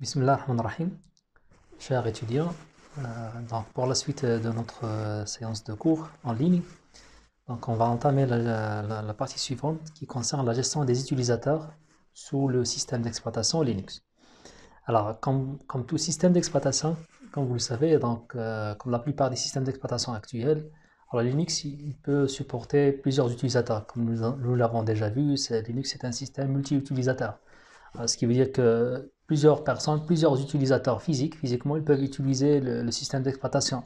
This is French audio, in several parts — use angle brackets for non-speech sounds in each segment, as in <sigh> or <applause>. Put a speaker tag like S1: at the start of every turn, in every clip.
S1: Bismillah ar rahim chers étudiants, euh, donc pour la suite de notre euh, séance de cours en ligne, donc on va entamer la, partie suivante qui concerne la gestion des utilisateurs sous le système d'exploitation Linux. Alors, comme, comme tout système d'exploitation, comme vous le savez, donc, euh, comme la plupart des systèmes d'exploitation actuels, alors Linux il peut supporter plusieurs utilisateurs. Comme nous, nous l'avons déjà vu, Linux est un système multi-utilisateur. Ce qui veut dire que plusieurs personnes, plusieurs utilisateurs physiques, physiquement, ils peuvent utiliser le, système d'exploitation.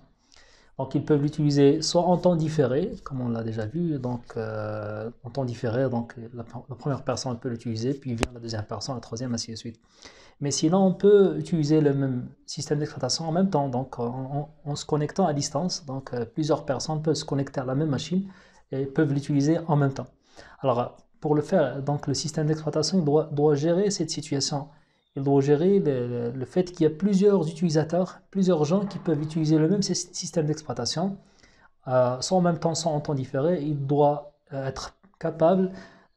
S1: Donc ils peuvent l'utiliser soit en temps différé, comme on l'a déjà vu, donc euh, en temps différé, donc la, première personne peut l'utiliser, puis vient la deuxième personne, la troisième, ainsi de suite. Mais sinon, on peut utiliser le même système d'exploitation en même temps, donc en, se connectant à distance. Donc euh, plusieurs personnes peuvent se connecter à la même machine et peuvent l'utiliser en même temps. Alors pour le faire, donc le système d'exploitation doit, doit gérer cette situation il doit gérer le, fait qu'il y a plusieurs utilisateurs, plusieurs gens qui peuvent utiliser le même système d'exploitation, euh, sans en même temps, sans en temps différé. Il doit euh, être capable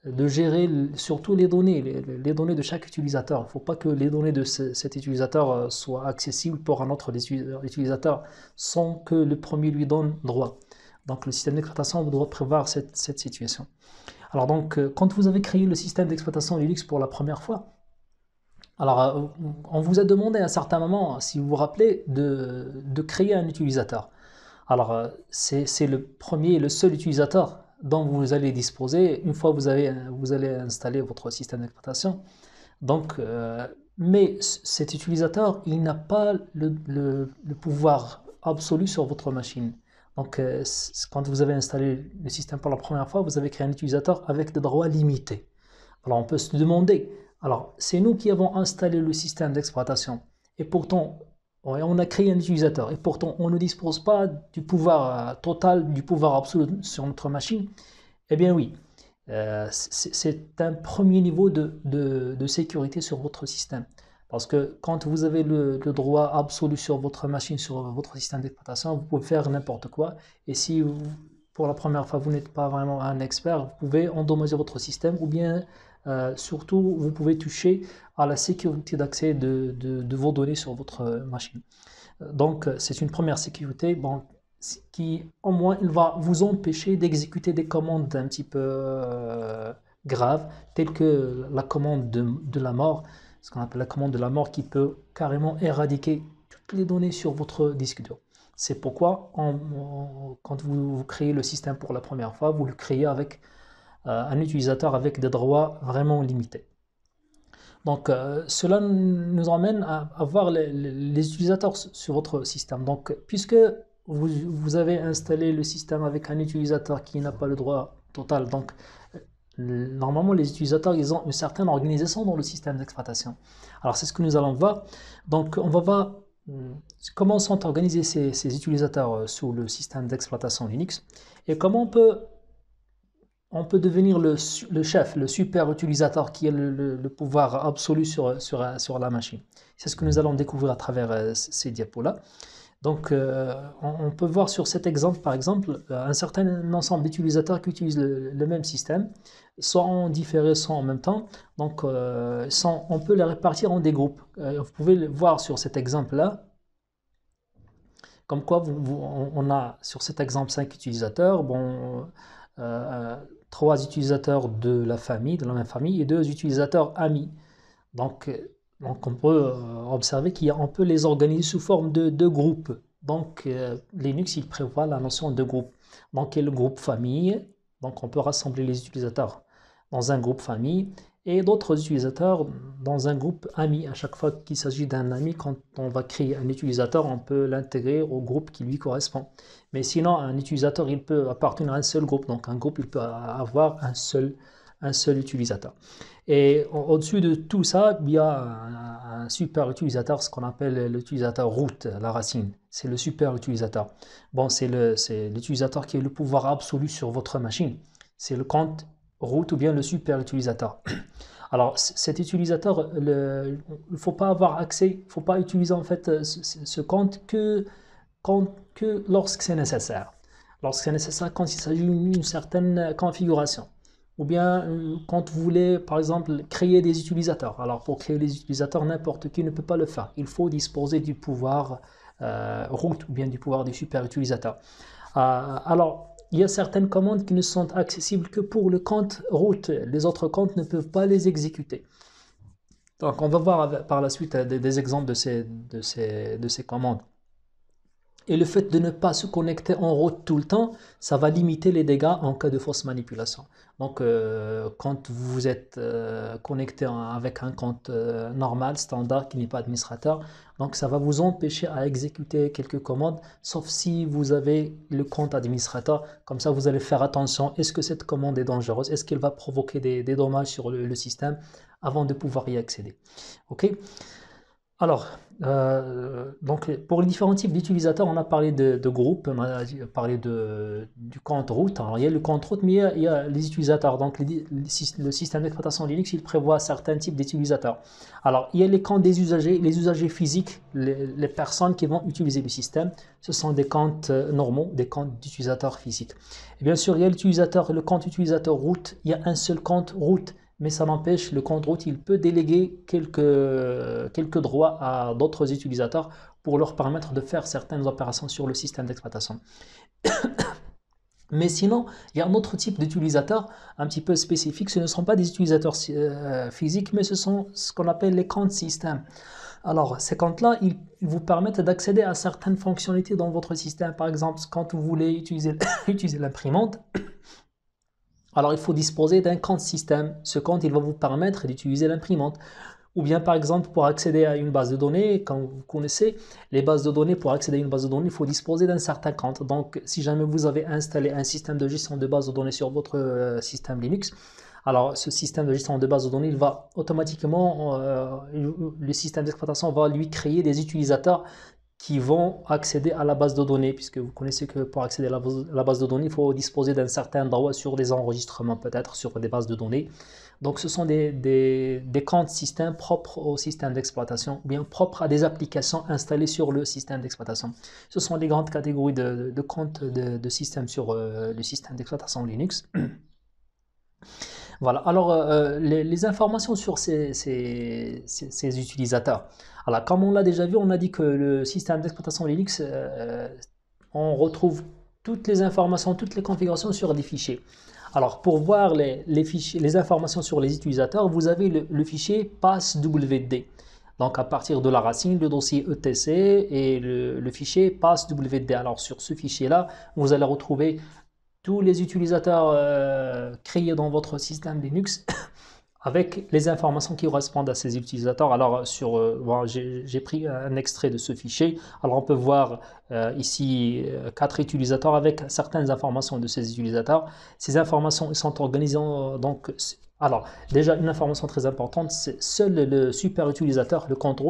S1: de gérer surtout les données, les, données de chaque utilisateur. Il ne faut pas que les données de cet utilisateur euh, soient accessibles pour un autre utilisateur sans que le premier lui donne droit. Donc le système d'exploitation doit prévoir cette, cette situation. Alors donc, quand vous avez créé le système d'exploitation Linux pour la première fois, alors, euh, on vous a demandé à un certain moment, si vous vous rappelez, de, créer un utilisateur. Alors, euh, c'est le premier et le seul utilisateur dont vous allez disposer une fois que vous, avez, vous allez installer votre système d'exploitation. Donc, euh, mais cet utilisateur, il n'a pas le, pouvoir absolu sur votre machine. Donc, quand vous avez installé le système pour la première fois, vous avez créé un utilisateur avec des droits limités. Alors, on peut se demander, alors, c'est nous qui avons installé le système d'exploitation. Et pourtant, on a créé un utilisateur. Et pourtant, on ne dispose pas du pouvoir euh, total, du pouvoir absolu sur notre machine. Eh bien oui, euh, c'est un premier niveau de, sécurité sur votre système. Parce que quand vous avez le, droit absolu sur votre machine, sur votre système d'exploitation, vous pouvez faire n'importe quoi. Et si pour la première fois vous n'êtes pas vraiment un expert, vous pouvez endommager votre système ou bien euh, surtout, vous pouvez toucher à la sécurité d'accès de, vos données sur votre euh, machine. Euh, donc, c'est une première sécurité qui, au moins, il va vous empêcher d'exécuter des commandes un petit peu graves, telles que la commande de, la mort, ce qu'on appelle la commande de la mort, qui peut carrément éradiquer toutes les données sur votre disque dur. C'est pourquoi, quand vous, créez le système pour la première fois, vous le créez avec euh, un utilisateur avec des droits vraiment limités. Donc euh, cela nous emmène à, voir les, utilisateurs sur votre système. Donc puisque vous, avez installé le système avec un utilisateur qui n'a pas le droit total, donc euh, normalement les utilisateurs ils ont une certaine organisation dans le système d'exploitation. Alors c'est ce que nous allons voir. Donc on va voir hmm, comment sont organisés ces, utilisateurs sur le système d'exploitation Linux et comment on peut on peut devenir le, chef, le super utilisateur qui a le, pouvoir absolu sur, sur, la machine. C'est ce que nous allons découvrir à travers euh, ces diapos-là. Donc, euh, on, peut voir sur cet exemple, par exemple, euh, un certain ensemble d'utilisateurs qui utilisent le, même système, soit en différé, soit en même temps. Donc, on peut les répartir en des groupes. vous pouvez le voir sur cet exemple-là, comme quoi on a sur cet exemple 5 utilisateurs, bon, trois utilisateurs de la famille, de la même famille, et deux utilisateurs amis. Donc, euh, on peut euh, observer qu'on peut les organiser sous forme de, deux groupes. Donc, euh, Linux, il prévoit la notion de groupe. Donc, quel le groupe famille. Donc, on peut rassembler les utilisateurs dans un groupe famille et d'autres utilisateurs dans un groupe ami. À chaque fois qu'il s'agit d'un ami, quand on va créer un utilisateur, on peut l'intégrer au groupe qui lui correspond. Mais sinon, un utilisateur, il peut appartenir à un seul groupe. Donc un groupe, il peut avoir un seul, un seul utilisateur. Et au-dessus de tout ça, il y a un, super utilisateur, ce qu'on appelle l'utilisateur root, la racine. C'est le super utilisateur. Bon, c'est l'utilisateur qui a le pouvoir absolu sur votre machine. C'est le compte route ou bien le super utilisateur. <clears throat> Alors cet utilisateur, il ne faut pas avoir accès, il ne faut pas utiliser en fait euh, ce, compte que, que lorsque c'est nécessaire. Lorsque c'est nécessaire, quand il s'agit d'une certaine configuration. Ou bien euh, quand vous voulez, par exemple, créer des utilisateurs. Alors pour créer des utilisateurs, n'importe qui ne peut pas le faire. Il faut disposer du pouvoir euh, route ou bien du pouvoir des super utilisateurs. alors il y a certaines commandes qui ne sont accessibles que pour le compte route. Les autres comptes ne peuvent pas les exécuter. Donc on va voir par la suite euh, des, exemples de ces, ces, de ces commandes. Et le fait de ne pas se connecter en route tout le temps, ça va limiter les dégâts en cas de fausse manipulation. Donc, euh, quand vous êtes euh, connecté avec un compte euh, normal, standard, qui n'est pas administrateur, donc ça va vous empêcher à exécuter quelques commandes, sauf si vous avez le compte administrateur. Comme ça, vous allez faire attention. Est-ce que cette commande est dangereuse Est-ce qu'elle va provoquer des, dommages sur le, système avant de pouvoir y accéder Ok Alors, euh, donc pour les différents types d'utilisateurs, on a parlé de, de, groupes, on a parlé de, du compte route. Alors, il y a le compte route, mais il y a, les utilisateurs. Donc le système d'exploitation Linux, il prévoit certains types d'utilisateurs. Alors il y a les comptes des usagers, les usagers physiques, les, personnes qui vont utiliser le système. Ce sont des comptes euh, normaux, des comptes d'utilisateurs physiques. Et bien sûr, il y a l'utilisateur, le compte utilisateur route. Il y a un seul compte route mais ça n'empêche, le compte route, il peut déléguer quelques, quelques droits à d'autres utilisateurs pour leur permettre de faire certaines opérations sur le système d'exploitation. <coughs> mais sinon, il y a un autre type d'utilisateur un petit peu spécifique. Ce ne sont pas des utilisateurs euh, physiques, mais ce sont ce qu'on appelle les comptes système. Alors, ces comptes-là, ils vous permettent d'accéder à certaines fonctionnalités dans votre système. Par exemple, quand vous voulez utiliser, <coughs> utiliser l'imprimante, alors il faut disposer d'un compte système. Ce compte, il va vous permettre d'utiliser l'imprimante. Ou bien par exemple, pour accéder à une base de données, quand vous connaissez les bases de données, pour accéder à une base de données, il faut disposer d'un certain compte. Donc si jamais vous avez installé un système de gestion de base de données sur votre euh, système Linux, alors ce système de gestion de base de données, il va automatiquement, euh, le système d'exploitation va lui créer des utilisateurs qui vont accéder à la base de données, puisque vous connaissez que pour accéder à la base, de données, il faut disposer d'un certain droit sur des enregistrements, peut-être sur des bases de données. Donc ce sont des, des, comptes système propres au système d'exploitation, ou bien propres à des applications installées sur le système d'exploitation. Ce sont les grandes catégories de, comptes de, de, système sur euh, le système d'exploitation Linux. Voilà, alors euh, euh, les, informations sur ces, utilisateurs. Alors, comme on l'a déjà vu, on a dit que le système d'exploitation Linux, euh, on retrouve toutes les informations, toutes les configurations sur des fichiers. Alors, pour voir les, fichiers, les informations sur les utilisateurs, vous avez le, fichier passwd. Donc, à partir de la racine, le dossier ETC et le, le fichier passwd. Alors, sur ce fichier-là, vous allez retrouver tous les utilisateurs euh, créés dans votre système Linux <coughs> avec les informations qui correspondent à ces utilisateurs. Alors, sur, euh, j'ai pris un extrait de ce fichier. Alors, on peut voir euh, ici quatre utilisateurs avec certaines informations de ces utilisateurs. Ces informations sont organisées donc alors, déjà, une information très importante, c'est seul le super utilisateur, le compte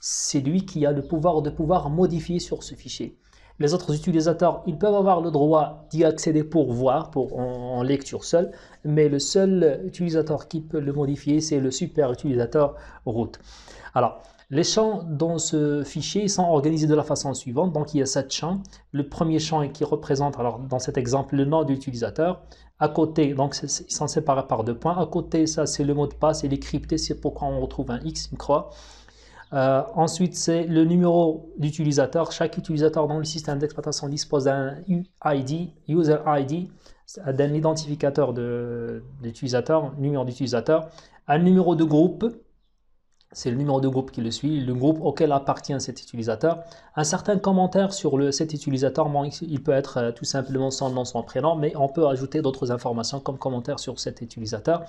S1: c'est lui qui a le pouvoir de pouvoir modifier sur ce fichier. Les autres utilisateurs, ils peuvent avoir le droit d'y accéder pour voir, pour en, lecture seule, mais le seul utilisateur qui peut le modifier, c'est le super utilisateur root. Alors, les champs dans ce fichier sont organisés de la façon suivante. Donc, il y a sept champs. Le premier champ qui représente, alors dans cet exemple, le nom de l'utilisateur. À côté, donc ils sont séparés par deux points. À côté, ça c'est le mot de passe, et est crypté, c'est pourquoi on retrouve un X, je crois. Euh, ensuite, c'est le numéro d'utilisateur. Chaque utilisateur dans le système d'exploitation dispose d'un UID, User ID, d'un identificateur d'utilisateur, numéro d'utilisateur, un numéro de groupe, c'est le numéro de groupe qui le suit, le groupe auquel appartient cet utilisateur. Un certain commentaire sur le, cet utilisateur, il peut être euh, tout simplement son nom, son prénom, mais on peut ajouter d'autres informations comme commentaire sur cet utilisateur.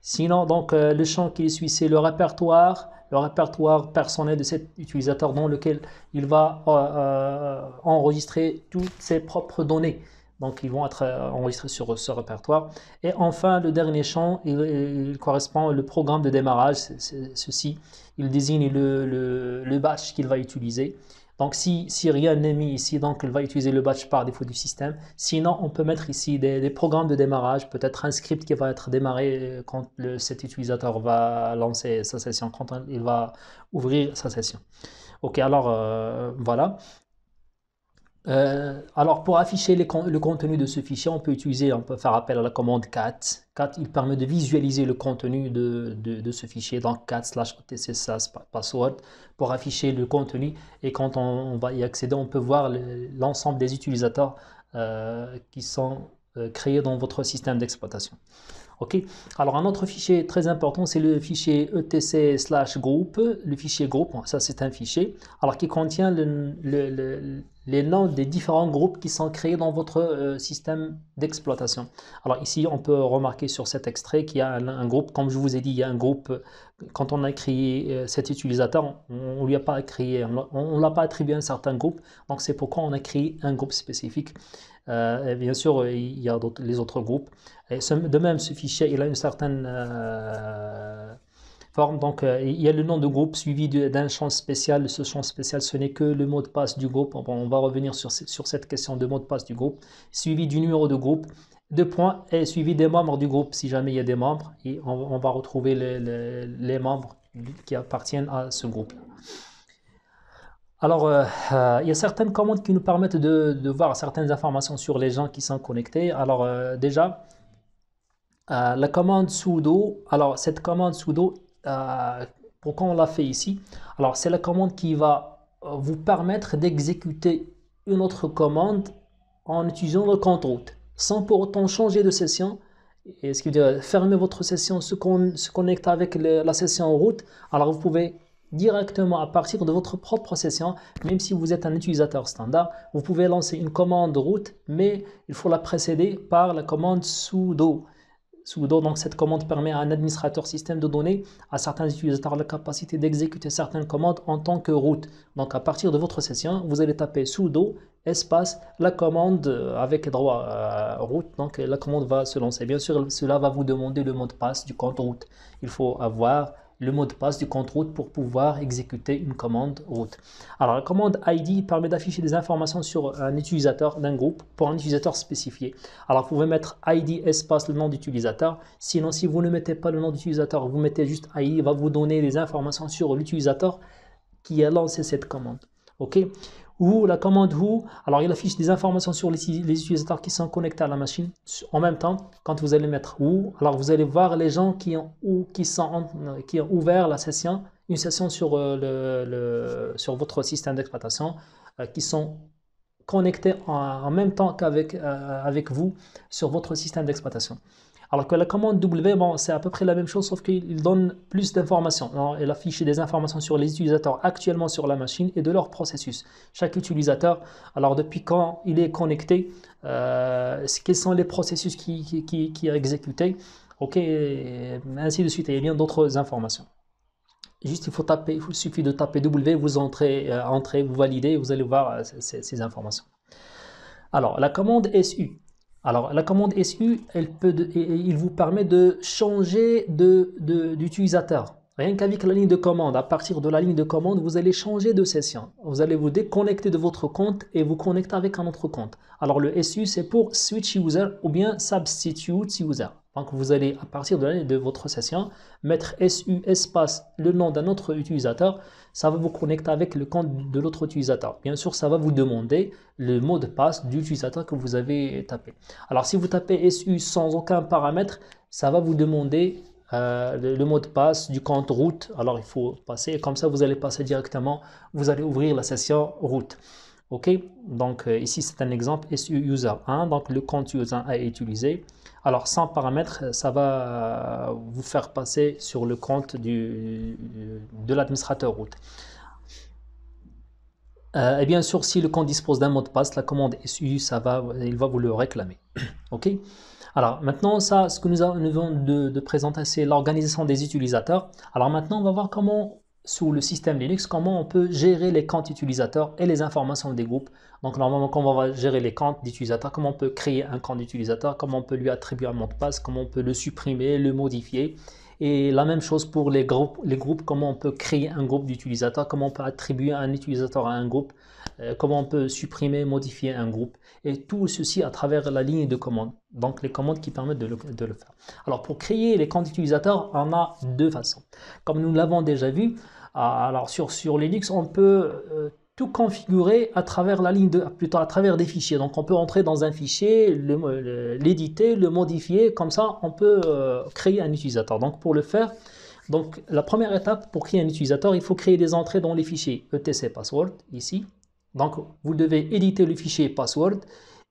S1: Sinon, donc, euh, le champ qui suit, c'est le répertoire, le répertoire personnel de cet utilisateur dans lequel il va euh, euh, enregistrer toutes ses propres données. Donc, ils vont être euh, enregistrés sur ce répertoire. Et enfin, le dernier champ, il, correspond au programme de démarrage. ceci, il désigne le, le, le batch qu'il va utiliser. Donc si, rien n'est mis ici, donc elle va utiliser le batch par défaut du système. Sinon, on peut mettre ici des, programmes de démarrage, peut-être un script qui va être démarré euh, quand cet utilisateur va lancer sa session, quand il va ouvrir sa session. Ok, alors euh, voilà. Euh, alors pour afficher le contenu de ce fichier, on peut utiliser, on peut faire appel à la commande cat. Cat, il permet de visualiser le contenu de, ce fichier, dans cat slash password, pour afficher le contenu. Et quand on, va y accéder, on peut voir l'ensemble des utilisateurs euh, qui sont euh, créés dans votre système d'exploitation. Ok. Alors un autre fichier très important, c'est le fichier etc slash groupe. Le fichier groupe, ça c'est un fichier, alors qui contient les noms des différents groupes qui sont créés dans votre euh, système d'exploitation. Alors ici, on peut remarquer sur cet extrait qu'il y a un, groupe, comme je vous ai dit, il y a un groupe, quand on a créé euh, cet utilisateur, on ne lui a pas créé, on l'a pas attribué à un certain groupe, donc c'est pourquoi on a créé un groupe spécifique euh, bien sûr, il y a les autres groupes. Et de même, ce fichier, il a une certaine euh, forme. Donc, euh, il y a le nom de groupe suivi d'un champ spécial. Ce champ spécial, ce n'est que le mot de passe du groupe. on va revenir sur, sur, cette question de mot de passe du groupe, suivi du numéro de groupe, de points, et suivi des membres du groupe, si jamais il y a des membres. Et on, va retrouver les, membres qui appartiennent à ce groupe. Alors, euh, euh, il y a certaines commandes qui nous permettent de, voir certaines informations sur les gens qui sont connectés. Alors, euh, déjà, la commande sudo, alors cette commande sudo, pourquoi on l'a fait ici Alors, c'est la commande qui va vous permettre d'exécuter une autre commande en utilisant le compte route, sans pour autant changer de session. Et ce qui veut dire fermer votre session, se, connecter avec la session route. Alors, vous pouvez directement à partir de votre propre session, même si vous êtes un utilisateur standard. Vous pouvez lancer une commande route, mais il faut la précéder par la commande sudo. Sudo, donc cette commande permet à un administrateur système de données à certains utilisateurs la capacité d'exécuter certaines commandes en tant que route. Donc à partir de votre session, vous allez taper sudo espace la commande euh, avec droit euh, route. Donc la commande va se lancer. Bien sûr, cela va vous demander le mot de passe du compte route. Il faut avoir le mot de passe du compte route pour pouvoir exécuter une commande route. Alors la commande ID permet d'afficher des informations sur un utilisateur d'un groupe pour un utilisateur spécifié. Alors vous pouvez mettre ID espace le nom d'utilisateur. Sinon si vous ne mettez pas le nom d'utilisateur, vous mettez juste ID, il va vous donner des informations sur l'utilisateur qui a lancé cette commande. OK ou la commande Who, alors il affiche des informations sur les, utilisateurs qui sont connectés à la machine. En même temps, quand vous allez mettre Who, alors vous allez voir les gens qui ont, ou, qui sont, euh, qui ont ouvert la session, une session sur, euh, le, sur votre système d'exploitation, euh, qui sont connectés en, même temps qu'avec avec vous sur votre système d'exploitation. Alors que la commande W, bon, c'est à peu près la même chose, sauf qu'il donne plus d'informations. Elle affiche des informations sur les utilisateurs actuellement sur la machine et de leurs processus. Chaque utilisateur, alors depuis quand il est connecté, euh, quels sont les processus qui, qui, qui, exécuté, ok, ainsi de suite. Et il y a bien d'autres informations juste il faut taper, il suffit de taper W, vous entrez, euh, vous validez, vous allez voir euh, ces informations. Alors, la commande SU, alors, la commande SU, elle peut, il vous permet de changer d'utilisateur. De, Rien qu'avec la ligne de commande, à partir de la ligne de commande, vous allez changer de session. Vous allez vous déconnecter de votre compte et vous connecter avec un autre compte. Alors, le SU, c'est pour Switch User ou bien Substitute User. Donc, vous allez, à partir de de votre session, mettre SU espace le nom d'un autre utilisateur ça va vous connecter avec le compte de l'autre utilisateur. Bien sûr, ça va vous demander le mot de passe du utilisateur que vous avez tapé. Alors, si vous tapez SU sans aucun paramètre, ça va vous demander euh, le, mot de passe du compte route. Alors, il faut passer. Comme ça, vous allez passer directement. Vous allez ouvrir la session route. OK Donc, euh, ici, c'est un exemple SU user 1. Donc, le compte user 1 est utilisé. Alors, sans paramètres, euh, ça va euh, vous faire passer sur le compte du, de l'administrateur route. Euh, et bien sûr, si le compte dispose d'un mot de passe, la commande SU, ça va, il va vous le réclamer. <clears throat> OK alors maintenant, ça, ce que nous avons de, de présenter, c'est l'organisation des utilisateurs. Alors maintenant, on va voir comment sous le système Linux, comment on peut gérer les comptes utilisateurs et les informations des groupes. Donc normalement, comment on va gérer les comptes d'utilisateurs, comment on peut créer un compte d'utilisateur, comment on peut lui attribuer un mot de passe, comment on peut le supprimer, le modifier. Et la même chose pour les groupes, les groupes comment on peut créer un groupe d'utilisateurs, comment on peut attribuer un utilisateur à un groupe, euh, comment on peut supprimer, modifier un groupe, et tout ceci à travers la ligne de commande, donc les commandes qui permettent de le, faire. Alors pour créer les comptes utilisateurs, on a deux façons. Comme nous l'avons déjà vu, euh, sur, Linux, on peut euh, tout configurer à travers la ligne de, plutôt à travers des fichiers. Donc on peut entrer dans un fichier, l'éditer, le, modifier, comme ça on peut créer un utilisateur. Donc pour le faire, donc la première étape pour créer un utilisateur, il faut créer des entrées dans les fichiers etc password ici donc, vous devez éditer le fichier password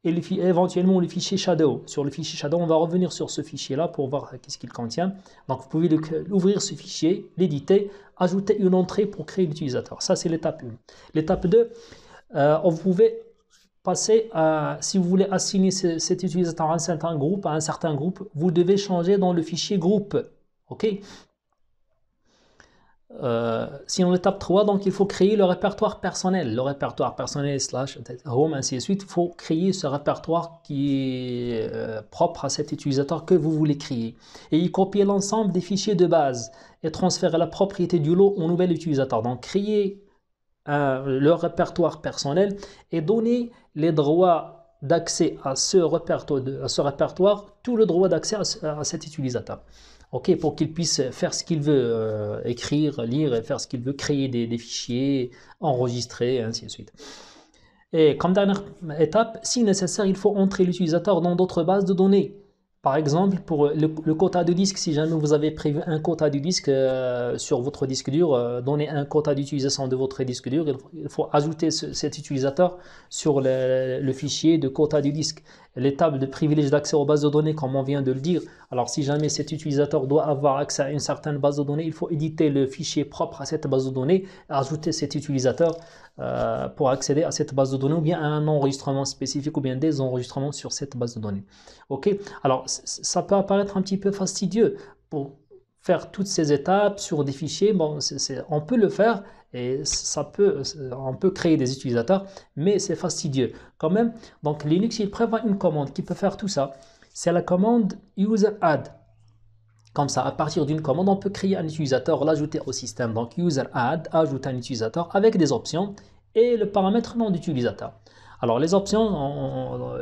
S1: et, éventuellement le fichier shadow. Sur le fichier shadow, on va revenir sur ce fichier-là pour voir euh, qu'est-ce qu'il contient. Donc, vous pouvez ouvrir ce fichier, l'éditer, ajouter une entrée pour créer l'utilisateur. Ça, c'est l'étape 1. L'étape 2, vous pouvez passer à, si vous voulez assigner cet utilisateur à un certain groupe, à un certain groupe, vous devez changer dans le fichier groupe. OK euh, si est à l'étape 3, donc il faut créer le répertoire personnel. Le répertoire personnel slash home, ainsi de suite. Il faut créer ce répertoire qui est euh, propre à cet utilisateur que vous voulez créer. Et y copier l'ensemble des fichiers de base et transférer la propriété du lot au nouvel utilisateur. Donc, créer euh, le répertoire personnel et donner les droits d'accès à, à ce répertoire, tout le droit d'accès à cet utilisateur ok, pour qu'il puisse faire ce qu'il veut, euh, écrire, lire, faire ce qu'il veut, créer des, fichiers, enregistrer, et ainsi de suite. Et comme dernière étape, si nécessaire, il faut entrer l'utilisateur dans d'autres bases de données. Par exemple, pour le, quota de disque, si jamais vous avez prévu un quota de disque euh, sur votre disque dur, euh, donner un quota d'utilisation de votre disque dur, il faut, ajouter cet utilisateur sur le, le, fichier de quota du disque. Les tables de privilèges d'accès aux bases de données, comme on vient de le dire, alors si jamais cet utilisateur doit avoir accès à une certaine base de données, il faut éditer le fichier propre à cette base de données ajouter cet utilisateur euh, pour accéder à cette base de données ou bien à un enregistrement spécifique ou bien des enregistrements sur cette base de données. Ok Alors ça peut apparaître un petit peu fastidieux pour faire toutes ces étapes sur des fichiers. Bon, on peut le faire et ça peut, on peut créer des utilisateurs, mais c'est fastidieux quand même. Donc Linux, il prévoit une commande qui peut faire tout ça c'est la commande user add. Comme ça, à partir d'une commande, on peut créer un utilisateur, l'ajouter au système. Donc user add, ajoute un utilisateur avec des options et le paramètre nom d'utilisateur. Alors les options,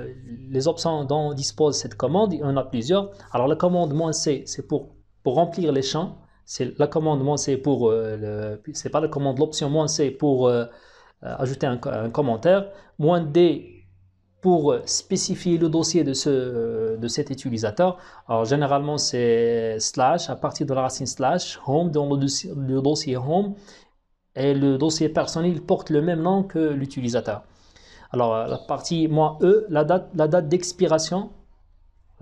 S1: les options dont dispose cette commande, il y en a plusieurs. Alors la commande "-c", c'est pour, pour remplir les champs. C'est la commande "-c", pour euh, c'est pas la commande l'option "-c", pour euh, euh, ajouter un, un commentaire. "-d", pour spécifier le dossier de, ce, de cet utilisateur. Alors, généralement, c'est slash, à partir de la racine slash, home, dans le dossier, home, et le dossier personnel porte le même nom que l'utilisateur. Alors, la partie, mois E, la date, la date d'expiration,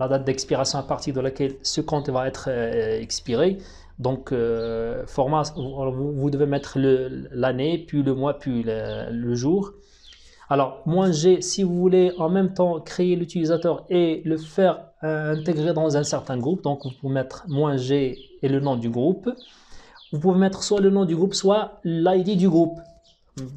S1: la date d'expiration à partir de laquelle ce compte va être euh, expiré. Donc, euh, format, vous, devez mettre l'année, puis le mois, puis le jour. Alors, moins G, si vous voulez en même temps créer l'utilisateur et le faire euh, intégrer dans un certain groupe, donc vous pouvez mettre moins G et le nom du groupe. Vous pouvez mettre soit le nom du groupe, soit l'ID du groupe.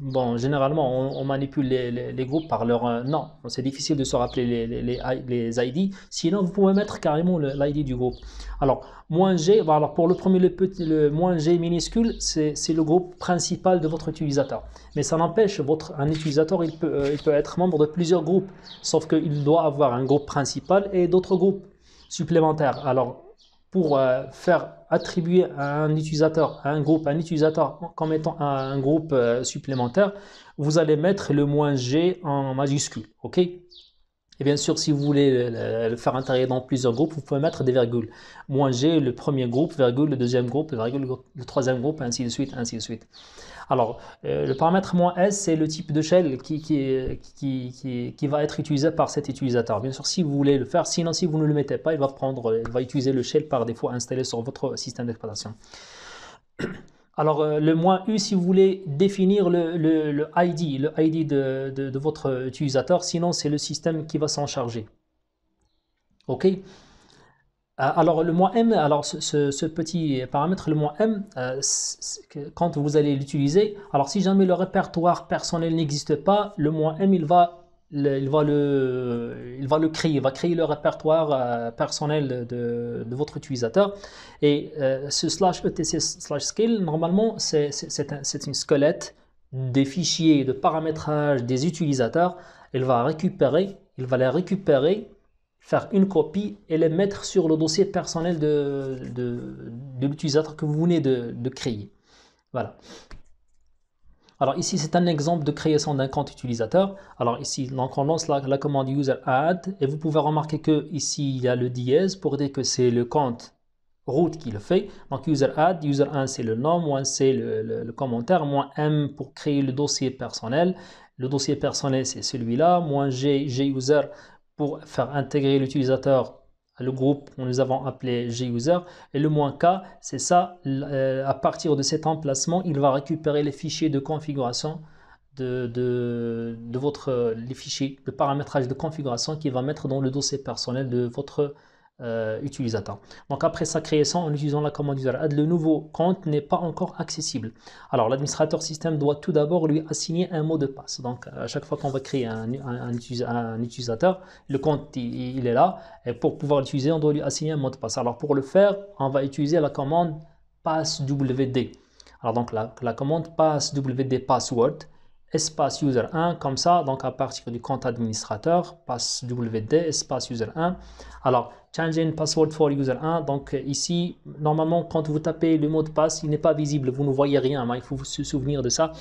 S1: Bon, généralement, on, manipule les, groupes par leur euh, nom. C'est difficile de se rappeler les, les, ID. Sinon, vous pouvez mettre carrément l'ID du groupe. Alors, moins G, alors pour le premier, le, petit, le moins G minuscule, c'est le groupe principal de votre utilisateur. Mais ça n'empêche, un utilisateur, il peut, euh, il peut être membre de plusieurs groupes. Sauf qu'il doit avoir un groupe principal et d'autres groupes supplémentaires. Alors, pour euh, faire attribuer à un utilisateur, à un groupe, un utilisateur comme étant un, groupe euh, supplémentaire, vous allez mettre le moins G en majuscule, ok et bien sûr, si vous voulez le faire intégrer dans plusieurs groupes, vous pouvez mettre des virgules. Moins G, le premier groupe, virgule, le deuxième groupe, virgule, le troisième groupe, ainsi de suite, ainsi de suite. Alors, euh, le paramètre "-s", c'est le type de shell qui, qui, va être utilisé par cet utilisateur. Bien sûr, si vous voulez le faire, sinon si vous ne le mettez pas, il va, prendre, va utiliser le shell par défaut installé sur votre système d'exploitation. <clears throat> Alors, euh, le "-u", si vous voulez définir le, le, le ID, le ID de votre utilisateur, sinon c'est le système qui va s'en charger. OK euh, alors le moins M, alors ce, petit paramètre, le moins M, euh, quand vous allez l'utiliser, alors si jamais le répertoire personnel n'existe pas, le moins M, il va, le, il, va le, il va le créer, il va créer le répertoire euh, personnel de, votre utilisateur. Et ce slash etc slash skill, normalement, c'est un, une squelette des fichiers de paramétrage des utilisateurs. Il va récupérer, il va les récupérer faire une copie et les mettre sur le dossier personnel de, de, de l'utilisateur que vous venez de, de, créer. Voilà. Alors ici, c'est un exemple de création d'un compte utilisateur. Alors ici, on lance la, la, commande user add et vous pouvez remarquer que ici il y a le dièse pour dire que c'est le compte root qui le fait. Donc user add, user 1 c'est le nom, moins c'est le, le, commentaire, moins m pour créer le dossier personnel le dossier personnel, c'est celui-là. Moins G, G user, pour faire intégrer l'utilisateur à le groupe que nous avons appelé G-User. Et le moins K, c'est ça, euh, à partir de cet emplacement, il va récupérer les fichiers de configuration de, de, de votre, les fichiers de paramétrage de configuration qui va mettre dans le dossier personnel de votre euh, utilisateur. Donc après sa création, en utilisant la commande user le nouveau compte n'est pas encore accessible. Alors l'administrateur système doit tout d'abord lui assigner un mot de passe. Donc à chaque fois qu'on va créer un, utilisateur, le compte il, est là et pour pouvoir l'utiliser, on doit lui assigner un mot de passe. Alors pour le faire, on va utiliser la commande passwd. Alors donc la, la commande passwd password espace user 1 comme ça donc à partir du compte administrateur passe wd espace user 1 alors changing password for user 1 donc ici normalement quand vous tapez le mot de passe il n'est pas visible vous ne voyez rien mais hein, il faut vous souvenir de ça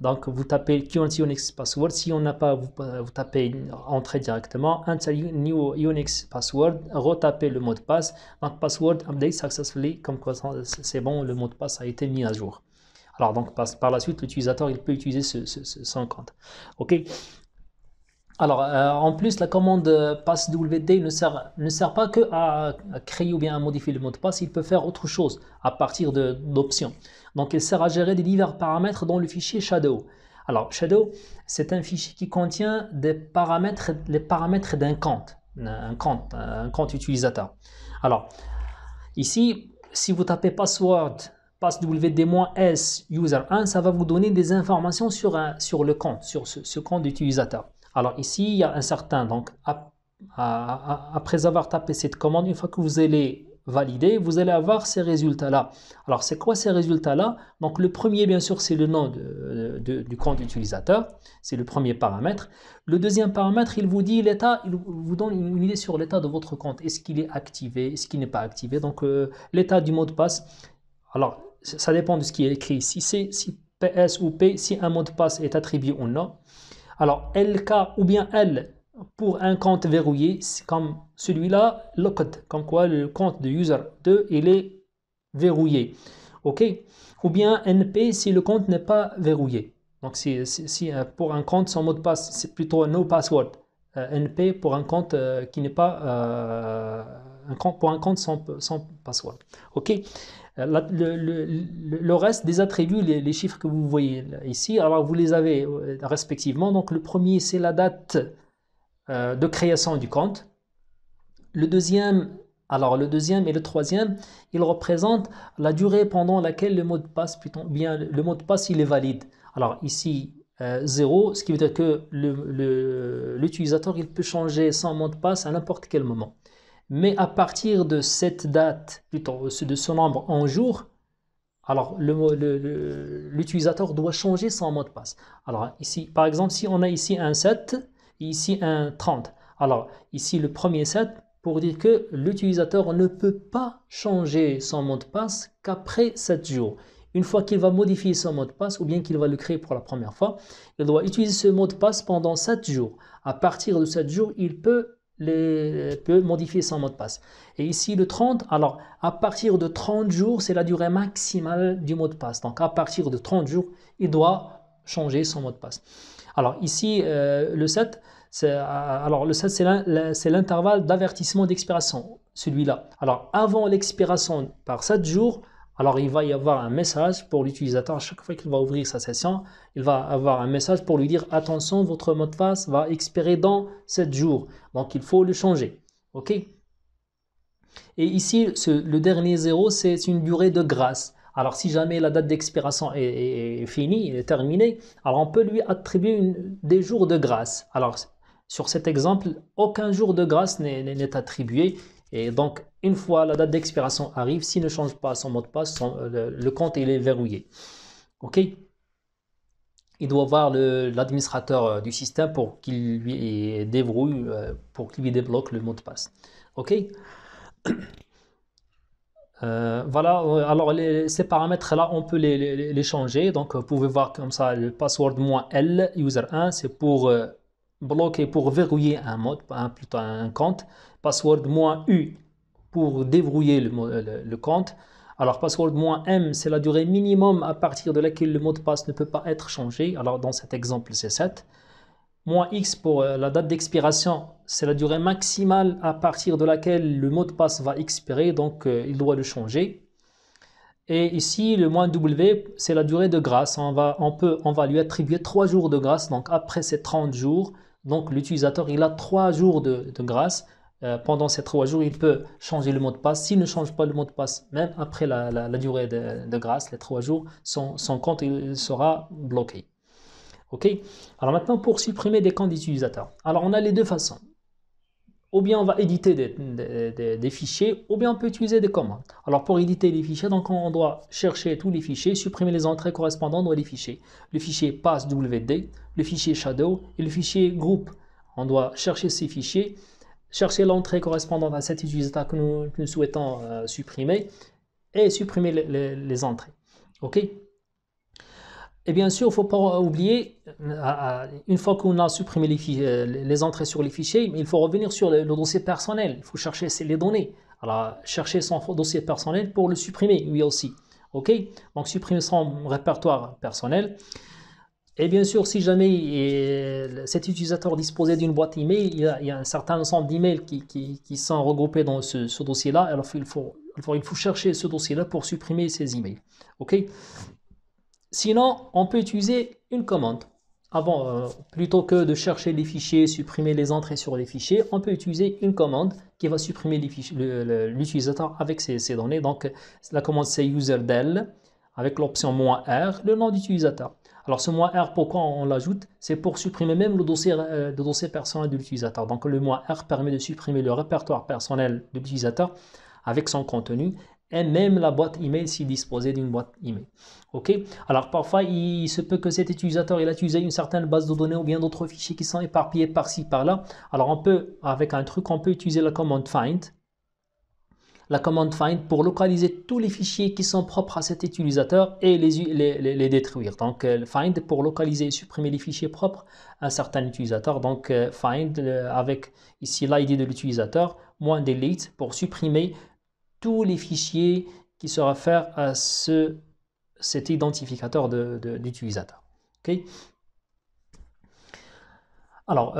S1: donc vous tapez current unix password si on n'a pas vous, euh, tapez entrée directement enter new unix password retapez le mot de passe donc password update successfully comme quoi c'est bon le mot de passe a été mis à jour alors donc par, la suite, l'utilisateur il peut utiliser ce, ce, compte. Ok. Alors euh, en plus, la commande euh, passwd ne sert ne sert pas que à, créer ou bien à modifier le mot de passe. Il peut faire autre chose à partir d'options. Donc il sert à gérer des divers paramètres dans le fichier shadow. Alors shadow, c'est un fichier qui contient des paramètres, les paramètres d'un compte, un compte, un compte utilisateur. Alors ici, si vous tapez password passwd-s user1, ça va vous donner des informations sur, sur le compte, sur ce, compte d'utilisateur. Alors ici, il y a un certain, donc après avoir tapé cette commande, une fois que vous allez valider, vous allez avoir ces résultats-là. Alors c'est quoi ces résultats-là Donc le premier, bien sûr, c'est le nom du compte utilisateur, c'est le premier paramètre. Le deuxième paramètre, il vous dit l'état, il vous donne une idée sur l'état de votre compte. Est-ce qu'il est activé, est-ce qu'il n'est pas activé Donc euh, l'état du mot de passe. Alors, ça dépend de ce qui est écrit si, si PS ou P, si un mot de passe est attribué ou non. Alors, LK ou bien L pour un compte verrouillé, c'est comme celui-là, locked, comme quoi le compte de user 2, il est verrouillé. OK Ou bien NP si le compte n'est pas verrouillé. Donc, si, si, euh, pour un compte sans mot de passe, c'est plutôt no password. Euh, NP pour un compte euh, qui n'est pas... un pour un compte sans, sans password. OK euh, le, reste des attributs, les, chiffres que vous voyez ici, alors vous les avez euh, respectivement. Donc le premier, c'est la date euh, de création du compte. Le deuxième, alors le deuxième et le troisième, ils représentent la durée pendant laquelle le mot de passe, bien, le mot de passe, il est valide. Alors ici, 0, ce qui veut dire que l'utilisateur, il peut changer son mot de passe à n'importe quel moment. Mais à partir de cette date, plutôt de ce nombre en jours, alors l'utilisateur doit changer son mot de passe. Alors ici, par exemple, si on a ici un 7 et ici un 30. Alors ici, le premier 7 pour dire que l'utilisateur ne peut pas changer son mot de passe qu'après 7 jours. Une fois qu'il va modifier son mot de passe ou bien qu'il va le créer pour la première fois, il doit utiliser ce mot de passe pendant 7 jours. À partir de 7 jours, il peut euh, peut modifier son mot de passe. Et ici, le 30, alors à partir de 30 jours, c'est la durée maximale du mot de passe. Donc à partir de 30 jours, il doit changer son mot de passe. Alors ici, euh, le 7, euh, le 7, c'est l'intervalle d'avertissement d'expiration, celui-là. Alors avant l'expiration par 7 jours, alors, il va y avoir un message pour l'utilisateur. À chaque fois qu'il va ouvrir sa session, il va avoir un message pour lui dire « Attention, votre mot de passe va expirer dans 7 jours. » Donc, il faut le changer. OK Et ici, le dernier zéro, c'est une durée de grâce. Alors, si jamais la date d'expiration est, finie, est terminée, alors on peut lui attribuer des jours de grâce. Alors, sur cet exemple, aucun jour de grâce n'est attribué. Et donc, une fois la date d'expiration arrive, s'il ne change pas son mot de passe, euh, le, compte il est verrouillé. OK Il doit voir l'administrateur euh, du système pour qu'il lui débrouille, euh, pour qu'il lui débloque le mot de passe. OK voilà, alors ces paramètres-là, on peut les, les, changer. Donc, vous pouvez voir comme ça le password L, user1, c'est pour bloquer, pour verrouiller un mode, plutôt un compte password moins U pour débrouiller le, compte. Alors password moins M, c'est la durée minimum à partir de laquelle le mot de passe ne peut pas être changé. Alors dans cet exemple, c'est 7. Moins X pour euh, la date d'expiration, c'est la durée maximale à partir de laquelle le mot de passe va expirer, donc euh, il doit le changer. Et ici, le moins W, c'est la durée de grâce. On va, peut, lui attribuer 3 jours de grâce, donc après ces 30 jours. Donc l'utilisateur, il a 3 jours de grâce. Euh, pendant ces trois jours, il peut changer le mot de passe. S'il ne change pas le mot de passe, même après la, durée de, grâce, les trois jours, son, compte sera bloqué. OK Alors maintenant, pour supprimer des comptes d'utilisateurs. Alors, on a les deux façons. Ou bien on va éditer des, fichiers, ou bien on peut utiliser des commandes. Alors, pour éditer les fichiers, donc on doit chercher tous les fichiers, supprimer les entrées correspondantes dans les fichiers. Le fichier passwd, le fichier shadow et le fichier group. On doit chercher ces fichiers chercher l'entrée correspondante à cet utilisateur que nous, souhaitons euh, supprimer et supprimer les, entrées. OK et bien sûr, il ne faut pas oublier, euh, une fois qu'on a supprimé euh, les, entrées sur les fichiers, il faut revenir sur le, dossier personnel. Il faut chercher les données. Alors, chercher son dossier personnel pour le supprimer, lui aussi. OK Donc, supprimer son répertoire personnel. Et bien sûr, si jamais cet utilisateur disposait d'une boîte email, il y, a, il y a un certain ensemble d'emails qui, qui, sont regroupés dans ce, dossier-là. Alors, il faut, il faut chercher ce dossier-là pour supprimer ces emails. OK Sinon, on peut utiliser une commande. Avant, ah euh, plutôt que de chercher les fichiers, supprimer les entrées sur les fichiers, on peut utiliser une commande qui va supprimer l'utilisateur avec ses, ses, données. Donc, la commande c'est userdel avec l'option "-r", le nom d'utilisateur. Alors ce moins R, pourquoi on l'ajoute C'est pour supprimer même le dossier, euh, dossier personnel de l'utilisateur. Donc le moins R permet de supprimer le répertoire personnel de l'utilisateur avec son contenu et même la boîte email s'il disposait d'une boîte email. Ok Alors parfois, il se peut que cet utilisateur il a utilisé une certaine base de données ou bien d'autres fichiers qui sont éparpillés par-ci par-là. Alors on peut, avec un truc, on peut utiliser la commande find la commande find pour localiser tous les fichiers qui sont propres à cet utilisateur et les, les, détruire. Donc euh, find pour localiser et supprimer les fichiers propres à un certain utilisateur. Donc euh, find euh, avec ici l'ID de l'utilisateur, moins delete pour supprimer tous les fichiers qui se faire à ce, cet identificateur d'utilisateur. De, Alors,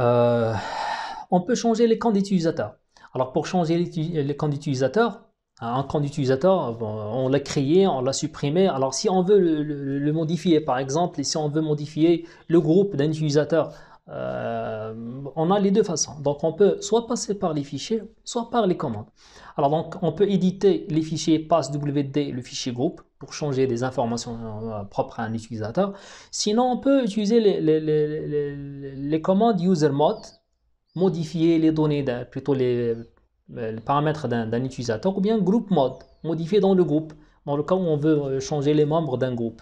S1: on peut changer les camps d'utilisateurs. Alors pour changer les camps d'utilisateur, hein, un compte d'utilisateur, on l'a créé, on l'a supprimé. Alors si on veut le, modifier, par exemple, et si on veut modifier le groupe d'un utilisateur, euh, on a les deux façons. Donc on peut soit passer par les fichiers, soit par les commandes. Alors donc on peut éditer les fichiers passwd, le fichier groupe, pour changer des informations euh, propres à un utilisateur. Sinon on peut utiliser les, les, les, les commandes usermod modifier les données, plutôt les, euh, paramètres d'un utilisateur, ou bien group mode, modifier dans le groupe, dans le cas où on veut euh, changer les membres d'un groupe.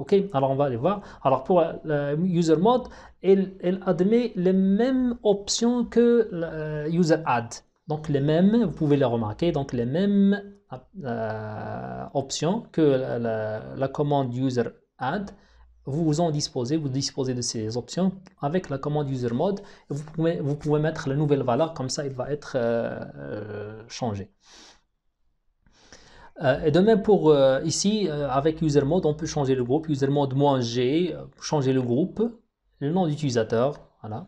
S1: Ok, alors on va aller voir. Alors pour euh, la user mode, elle, admet les mêmes options que user add. Donc les mêmes, vous pouvez les remarquer, donc les mêmes options que la commande user add vous en disposez, vous disposez de ces options avec la commande user mode. Vous pouvez, vous pouvez mettre la nouvelle valeur, comme ça il va être euh, euh, changé. Euh, et de même pour ici, avec user mode, on peut changer le groupe. User mode G, changer le groupe, le nom d'utilisateur. Voilà.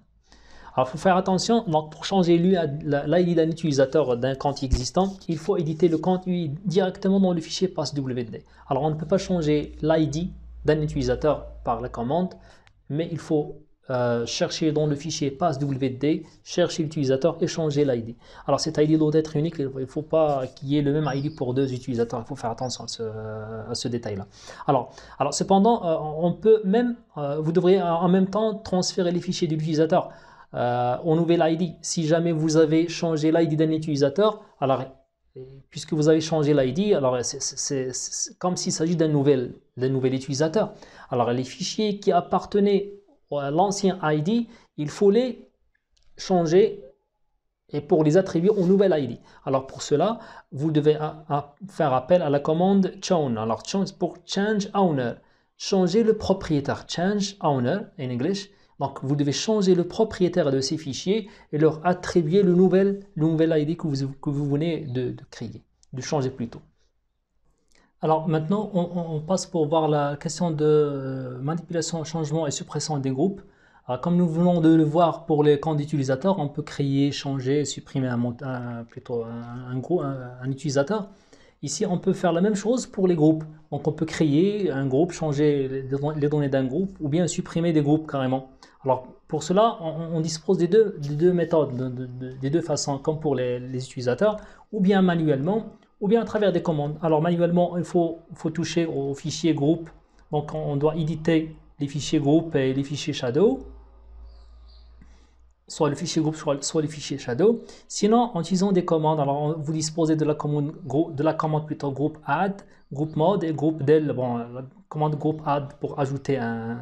S1: Alors, il faut faire attention, donc pour changer l'ID d'un utilisateur d'un compte existant, il faut éditer le compte directement dans le fichier passwd. Alors, on ne peut pas changer l'ID d'un utilisateur par la commande, mais il faut euh, chercher dans le fichier passwd, chercher l'utilisateur et changer l'ID. Alors cette ID doit être unique, il ne faut pas qu'il y ait le même ID pour deux utilisateurs, il faut faire attention à ce, détail-là. Alors, alors cependant, euh, on peut même, euh, vous devriez en même temps transférer les fichiers de l'utilisateur au nouvel ID. Si jamais vous avez changé l'ID d'un utilisateur, alors puisque vous avez changé l'ID, alors c'est comme s'il s'agit d'un nouvel, utilisateur. Alors les fichiers qui appartenaient à l'ancien ID, il faut les changer et pour les attribuer au nouvel ID. Alors pour cela, vous devez faire appel à la commande chown. Alors chown pour change owner, changer le propriétaire, change owner en anglais. Donc vous devez changer le propriétaire de ces fichiers et leur attribuer le nouvel, ID que vous, venez de, créer, de changer plutôt. Alors maintenant, on, passe pour voir la question de euh, manipulation, changement et suppression des groupes. comme nous venons de le voir pour les camps d'utilisateurs, on peut créer, changer, supprimer plutôt un, un utilisateur. Ici, on peut faire la même chose pour les groupes. Donc, on peut créer un groupe, changer les données d'un groupe ou bien supprimer des groupes carrément. Alors pour cela, on, dispose des deux, deux méthodes, des deux façons, comme pour les, utilisateurs, ou bien manuellement, ou bien à travers des commandes. Alors manuellement, il faut, faut toucher au fichier groupe, donc on, doit éditer les fichiers groupe et les fichiers shadow, soit le fichier groupe, soit, soit le fichier shadow. Sinon, en utilisant des commandes, alors vous disposez de la commande, de la commande plutôt groupe add, groupe mode et groupe del. Bon, la commande groupe add pour ajouter un,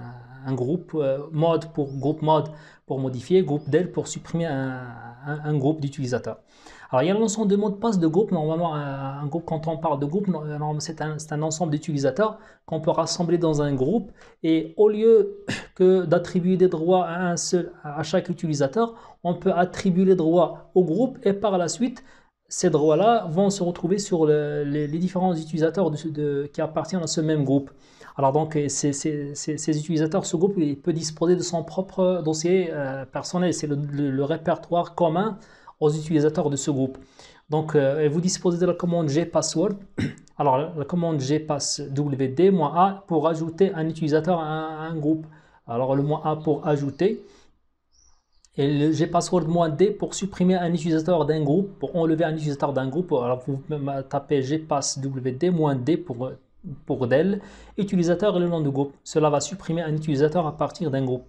S1: un groupe euh, mode pour groupe mode pour modifier, groupe del pour supprimer un, groupe d'utilisateurs. Alors il y a l'ensemble de mots de passe de groupe. Normalement, un, groupe, quand on parle de groupe, c'est un, ensemble d'utilisateurs qu'on peut rassembler dans un groupe. Et au lieu <coughs> que d'attribuer des droits à un seul, à chaque utilisateur, on peut attribuer les droits au groupe et par la suite, ces droits-là vont se retrouver sur les, différents utilisateurs de, qui appartiennent à ce même groupe. Alors donc, euh, ces, utilisateurs, ce groupe, il peut disposer de son propre dossier euh, personnel. C'est le, répertoire commun aux utilisateurs de ce groupe. Donc, euh, vous disposez de la commande gpassword. <coughs> Alors, la, commande gpasswd-a pour ajouter un utilisateur à un, groupe. Alors, le moins a pour ajouter. Et le gpassword -d pour supprimer un utilisateur d'un groupe, pour enlever un utilisateur d'un groupe. Alors, vous tapez gpasswd-d pour pour Dell, utilisateur et le nom du groupe. Cela va supprimer un utilisateur à partir d'un groupe.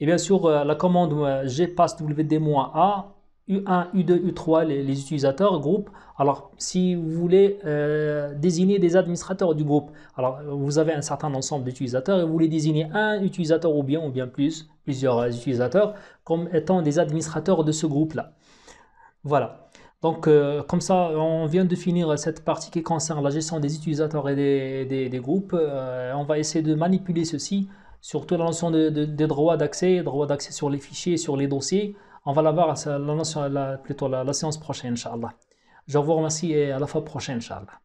S1: Et bien sûr, euh, la commande gpasswd-a, U1, U2, U3, les, utilisateurs, groupe. Alors, si vous voulez euh, désigner des administrateurs du groupe, alors euh, vous avez un certain ensemble d'utilisateurs et vous voulez désigner un utilisateur ou bien, ou bien plus, plusieurs utilisateurs comme étant des administrateurs de ce groupe-là. Voilà. Donc, euh, comme ça, on vient de finir cette partie qui concerne la gestion des utilisateurs et des, groupes. Euh, on va essayer de manipuler ceci, surtout la notion des droits d'accès, droits d'accès sur les fichiers, sur les dossiers. On va l'avoir voir la, plutôt la, séance prochaine, Inch'Allah. Je vous remercie et à la fois prochaine, Inch'Allah.